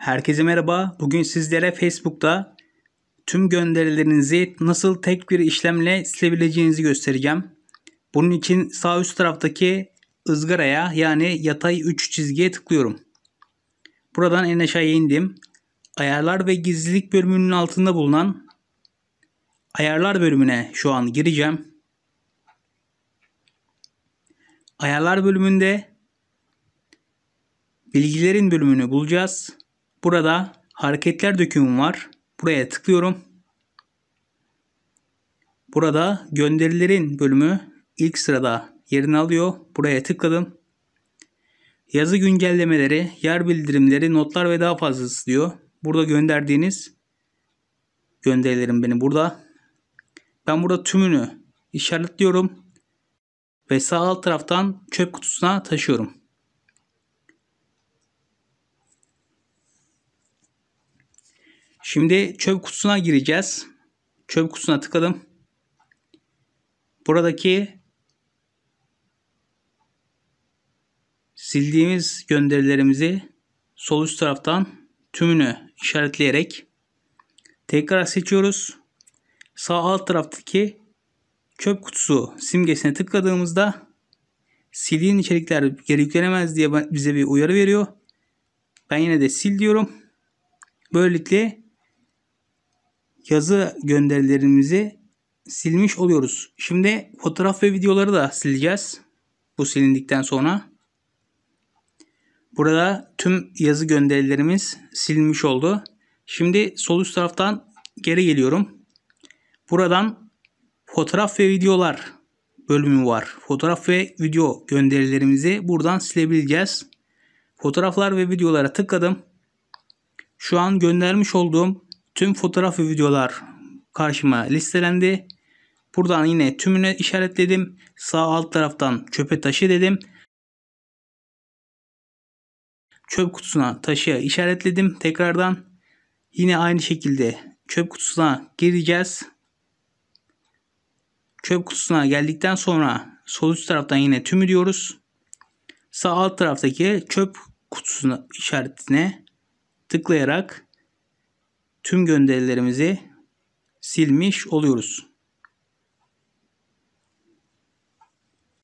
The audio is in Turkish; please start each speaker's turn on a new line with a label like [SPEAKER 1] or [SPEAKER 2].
[SPEAKER 1] Herkese merhaba. Bugün sizlere Facebook'ta tüm gönderilerinizi nasıl tek bir işlemle silebileceğinizi göstereceğim. Bunun için sağ üst taraftaki ızgaraya yani yatay 3 çizgiye tıklıyorum. Buradan en aşağıya indim. Ayarlar ve gizlilik bölümünün altında bulunan ayarlar bölümüne şu an gireceğim. Ayarlar bölümünde bilgilerin bölümünü bulacağız. Burada hareketler dökümüm var. Buraya tıklıyorum. Burada gönderilerin bölümü ilk sırada yerini alıyor. Buraya tıkladım. Yazı güncellemeleri, yer bildirimleri, notlar ve daha fazlası diyor. Burada gönderdiğiniz gönderilerim beni burada. Ben burada tümünü işaretliyorum ve sağ alt taraftan çöp kutusuna taşıyorum. Şimdi çöp kutusuna gireceğiz. Çöp kutusuna tıkladım. Buradaki sildiğimiz gönderilerimizi sol üst taraftan tümünü işaretleyerek tekrar seçiyoruz. Sağ alt taraftaki çöp kutusu simgesine tıkladığımızda sildiğin içerikler geri yüklenemez diye bize bir uyarı veriyor. Ben yine de sil diyorum. Böylelikle yazı gönderilerimizi silmiş oluyoruz. Şimdi fotoğraf ve videoları da sileceğiz. Bu silindikten sonra. Burada tüm yazı gönderilerimiz silinmiş oldu. Şimdi sol üst taraftan geri geliyorum. Buradan fotoğraf ve videolar bölümü var. Fotoğraf ve video gönderilerimizi buradan silebileceğiz. Fotoğraflar ve videolara tıkladım. Şu an göndermiş olduğum Tüm fotoğraf ve videolar karşıma listelendi. Buradan yine tümüne işaretledim. Sağ alt taraftan çöpe taşı dedim. Çöp kutusuna taşı işaretledim tekrardan. Yine aynı şekilde çöp kutusuna gireceğiz. Çöp kutusuna geldikten sonra sol üst taraftan yine tümü diyoruz. Sağ alt taraftaki çöp kutusuna işaretine tıklayarak tüm gönderilerimizi silmiş oluyoruz.